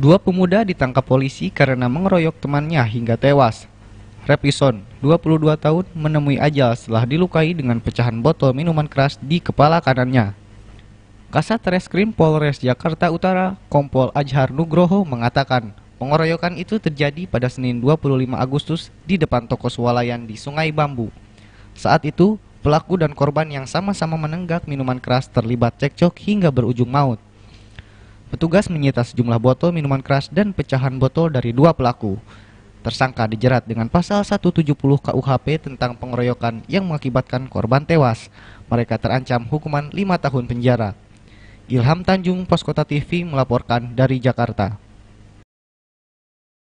Dua pemuda ditangkap polisi karena mengeroyok temannya hingga tewas. Repison, 22 tahun, menemui ajal setelah dilukai dengan pecahan botol minuman keras di kepala kanannya. Kasat Reskrim Polres Jakarta Utara, Kompol Ajhar Nugroho mengatakan, pengeroyokan itu terjadi pada Senin 25 Agustus di depan toko swalayan di Sungai Bambu. Saat itu, pelaku dan korban yang sama-sama menenggak minuman keras terlibat cekcok hingga berujung maut. Petugas menyita sejumlah botol minuman keras dan pecahan botol dari dua pelaku. Tersangka dijerat dengan pasal 170 KUHP tentang pengeroyokan yang mengakibatkan korban tewas. Mereka terancam hukuman 5 tahun penjara. Ilham Tanjung, Poskota TV melaporkan dari Jakarta.